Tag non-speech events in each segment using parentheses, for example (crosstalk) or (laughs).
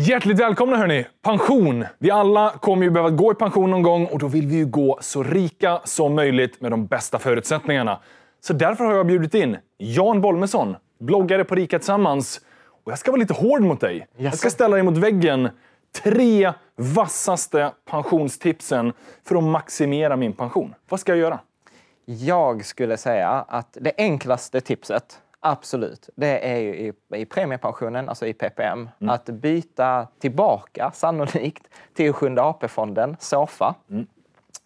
Hjärtligt välkomna hörni! Pension! Vi alla kommer ju behöva gå i pension någon gång och då vill vi ju gå så rika som möjligt med de bästa förutsättningarna. Så därför har jag bjudit in Jan Bolmesson, bloggare på Rika Tillsammans. Och jag ska vara lite hård mot dig. Yes. Jag ska ställa dig mot väggen. Tre vassaste pensionstipsen för att maximera min pension. Vad ska jag göra? Jag skulle säga att det enklaste tipset Absolut. Det är ju i, i premiepensionen, alltså i PPM, mm. att byta tillbaka sannolikt till Sjunde AP-fonden, SOFA. Mm.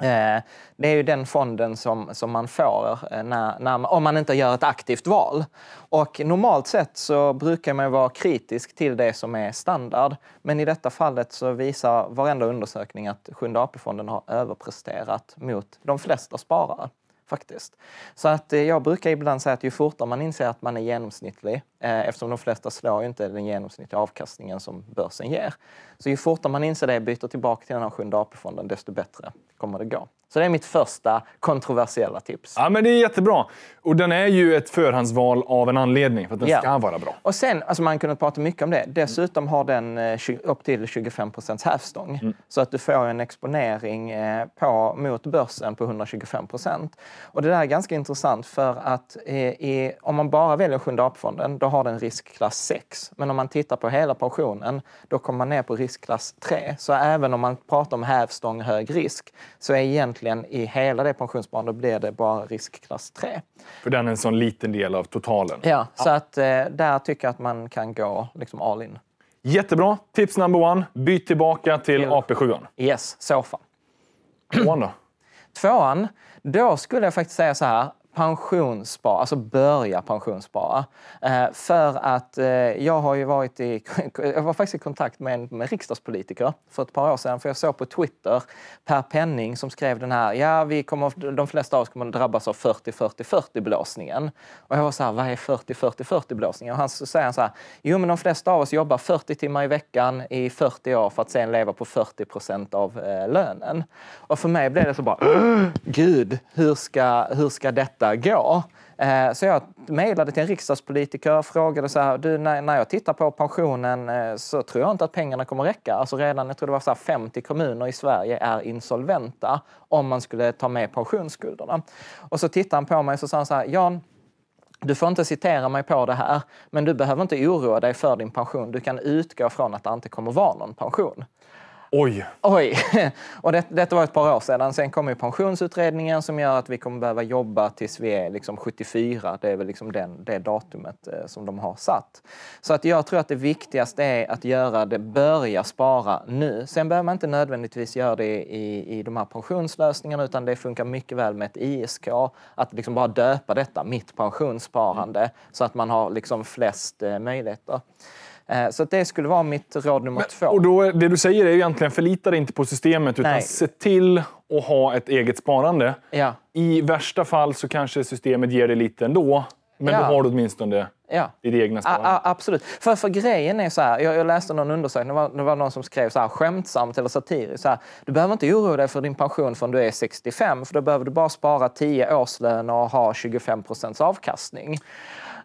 Eh, det är ju den fonden som, som man får eh, när, när, om man inte gör ett aktivt val. Och normalt sett så brukar man vara kritisk till det som är standard. Men i detta fallet så visar varenda undersökning att Sjunde AP-fonden har överpresterat mot de flesta sparare faktiskt. Så att eh, jag brukar ibland säga att ju fortare man inser att man är genomsnittlig, eh, eftersom de flesta slår inte den genomsnittliga avkastningen som börsen ger. Så ju fortare man inser det och byter tillbaka till den här sjunde AP-fonden, desto bättre kommer det gå. Så det är mitt första kontroversiella tips. Ja, men det är jättebra. Och den är ju ett förhandsval av en anledning, för att den ja. ska vara bra. Och sen, alltså man kunde prata mycket om det. Dessutom har den eh, upp till 25 procents hävstång. Mm. Så att du får en exponering eh, på, mot börsen på 125 procent. Och det där är ganska intressant för att eh, i, om man bara väljer Sjunde AP-fonden, då har den riskklass 6. Men om man tittar på hela pensionen, då kommer man ner på riskklass 3. Så även om man pratar om hävstång, hög risk, så är egentligen egentligen i hela det pensionssparandet blir det bara riskklass 3. För den är en sån liten del av totalen? Ja, ja. så att eh, där tycker jag att man kan gå liksom all in. Jättebra! Tips number one. Byt tillbaka till AP7. Yes, sofa. Tvåan då? (clears throat) Tvåan, då skulle jag faktiskt säga så här pensionsspara, alltså börja pensionsspara. Eh, för att eh, jag har ju varit i, (laughs) jag var faktiskt i kontakt med en med riksdagspolitiker för ett par år sedan, för jag såg på Twitter Per Penning som skrev den här, ja vi kommer, de flesta av oss kommer att drabbas av 40-40-40 blåsningen. Och jag var så här, vad är 40-40-40 blåsningen? Och han så säger han så här, jo men de flesta av oss jobbar 40 timmar i veckan i 40 år för att sen leva på 40 procent av eh, lönen. Och för mig blev det så bara, (gasps) gud, hur ska, hur ska detta detta gå? Eh, så jag mejlade till en riksdagspolitiker och frågade så här, du när jag tittar på pensionen eh, så tror jag inte att pengarna kommer räcka. Alltså redan, jag tror det var så här 50 kommuner i Sverige är insolventa om man skulle ta med pensionsskulderna. Och så tittade han på mig och sa han så här, Jan, du får inte citera mig på det här, men du behöver inte oroa dig för din pension. Du kan utgå från att det inte kommer vara någon pension. Oj! Oj! (laughs) Och det, detta var ett par år sedan. Sen kom ju pensionsutredningen som gör att vi kommer behöva jobba tills vi är liksom 74. Det är väl liksom den, det datumet eh, som de har satt. Så att jag tror att det viktigaste är att göra det, börja spara nu. Sen behöver man inte nödvändigtvis göra det i, i de här pensionslösningarna utan det funkar mycket väl med ett ISK. Att liksom bara döpa detta, mitt pensionssparande, mm. så att man har liksom flest eh, möjligheter. Eh, så det skulle vara mitt råd nummer Men, två. Och då, det du säger är egentligen förlita dig inte på systemet utan Nej. se till att ha ett eget sparande. Ja. I värsta fall så kanske systemet ger dig lite ändå. Men ja. då har du åtminstone ja. ditt egna sparande. A, absolut. För, för grejen är så här, jag, jag läste någon undersökning, det var, det var, någon som skrev så här skämtsamt eller satiriskt så här, du behöver inte oroa dig för din pension förrän du är 65 för då behöver du bara spara 10 årslöner och ha 25 procents avkastning.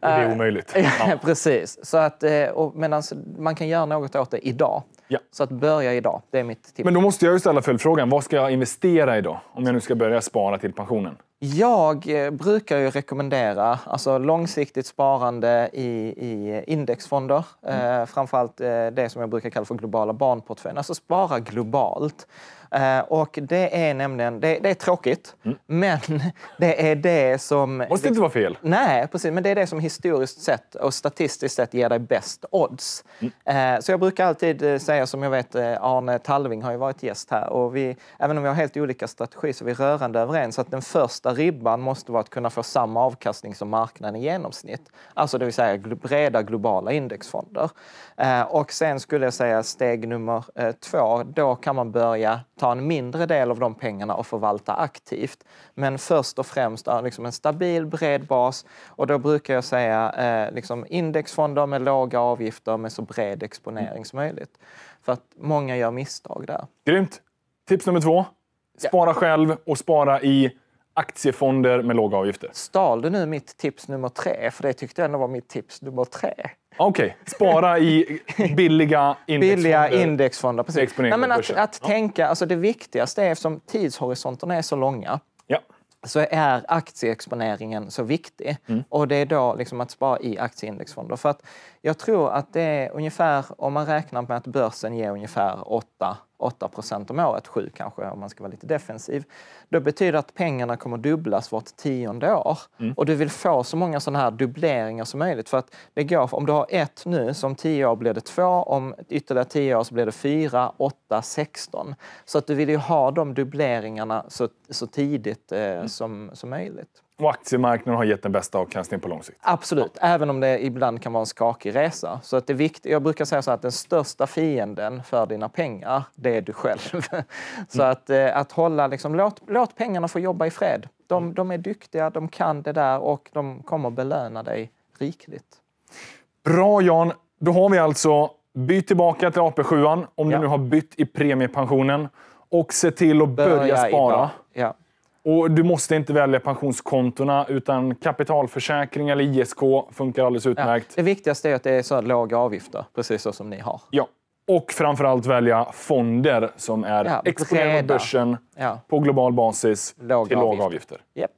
Det är eh, omöjligt. (laughs) Ja. Precis. Eh, medan man kan göra något åt det idag. Ja. Så att börja idag, det är mitt tips. Men då måste jag ju ställa följdfrågan, vad ska jag investera i då? Om jag nu ska börja spara till pensionen? Jag eh, brukar ju rekommendera alltså långsiktigt sparande i, i indexfonder. Mm. Eh, framförallt eh, det som jag brukar kalla för globala barnportföljen. Alltså spara globalt. Eh, och det är nämligen, det, det är tråkigt, mm. men (laughs) det är det som... Måste det, inte vara fel. Nej, precis. Men det är det som historiskt sett och statistiskt sett ger dig bäst odds. Mm. Eh, så jag brukar alltid eh, säga, som jag vet Arne Talving har ju varit gäst här, och vi, även om vi har helt olika strategier så är vi rörande överens att den första ribban måste vara att kunna få samma avkastning som marknaden i genomsnitt. Alltså det vill säga breda globala indexfonder. och sen skulle jag säga steg nummer två, då kan man börja ta en mindre del av de pengarna och förvalta aktivt. Men först och främst liksom en stabil, bred bas. Och då brukar jag säga eh, liksom indexfonder med låga avgifter med så bred exponering som möjligt. För att många gör misstag där. Grymt! Tips nummer två. Spara ja. själv och spara i Aktiefonder med låga avgifter. Stal du nu mitt tips nummer tre? För det tyckte jag ändå var mitt tips nummer tre. Okej, okay. spara i (laughs) billiga indexfonder. Billiga indexfonder, precis. Nej, men att, att ja. tänka, alltså det viktigaste är eftersom tidshorisonterna är så långa ja. så är aktieexponeringen så viktig. Mm. Och det är då liksom att spara i aktieindexfonder. För att jag tror att det är ungefär, om man räknar med att börsen ger ungefär 8 8, 8 om året, 7 kanske om man ska vara lite defensiv. Det betyder att pengarna kommer dubblas vart tionde år. Mm. Och du vill få så många sådana här dubbleringar som möjligt. För att det går, om du har ett nu, så om tio år blir det två, om ytterligare tio år så blir det fyra, åtta, sexton. Så att du vill ju ha de dubbleringarna så, så tidigt eh, mm. som, som möjligt. Och aktiemarknaden har gett den bästa avkastningen på lång sikt? Absolut, ja. även om det ibland kan vara en skakig resa. Så att det vikt, jag brukar säga så att den största fienden för dina pengar, det är du själv. (laughs) så mm. att, eh, att hålla, liksom, låt, låt pengarna få jobba i fred. De, mm. de är duktiga, de kan det där och de kommer belöna dig rikligt. Bra Jan, då har vi alltså byt tillbaka till AP7 om ja. du nu har bytt i premiepensionen och se till att börja, börja spara. Ja. Och du måste inte välja pensionskontorna, utan kapitalförsäkring eller ISK funkar alldeles utmärkt. Ja, det viktigaste är att det är så här låga avgifter, precis så som ni har. Ja. Och framförallt välja fonder som är ja, exponerade mot börsen ja. på global basis låga till låga avgifter. avgifter. Yep.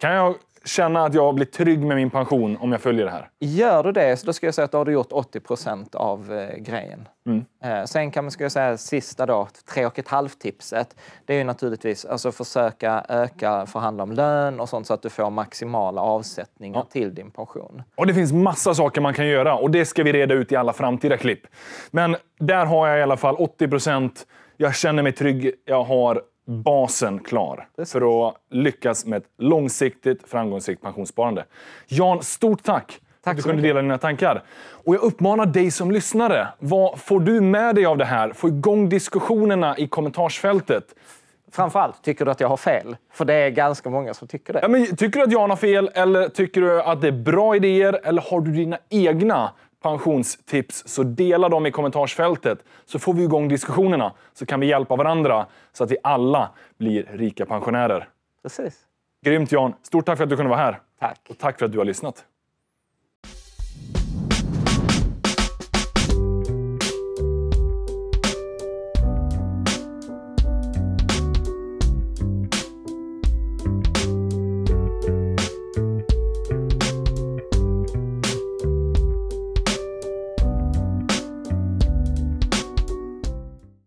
Kan jag känna att jag blir trygg med min pension om jag följer det här? Gör du det, så då ska jag säga att då har du gjort 80 procent av eh, grejen. Mm. Eh, sen kan man ska jag säga sista då, tre och ett halvt tipset. Det är ju naturligtvis alltså försöka öka, förhandla om lön och sånt så att du får maximala avsättningar ja. till din pension. Och det finns massa saker man kan göra och det ska vi reda ut i alla framtida klipp. Men där har jag i alla fall 80 procent. Jag känner mig trygg. Jag har basen klar för att lyckas med ett långsiktigt framgångsrikt pensionssparande. Jan, stort tack! Tack du kunde dela dina tankar. Och jag uppmanar dig som lyssnare, vad får du med dig av det här? Få igång diskussionerna i kommentarsfältet. Framförallt, tycker du att jag har fel? För det är ganska många som tycker det. Ja, men, tycker du att Jan har fel? Eller tycker du att det är bra idéer? Eller har du dina egna pensionstips så dela dem i kommentarsfältet så får vi igång diskussionerna så kan vi hjälpa varandra så att vi alla blir rika pensionärer. Precis. Grymt Jan! Stort tack för att du kunde vara här. Tack. Och tack för att du har lyssnat.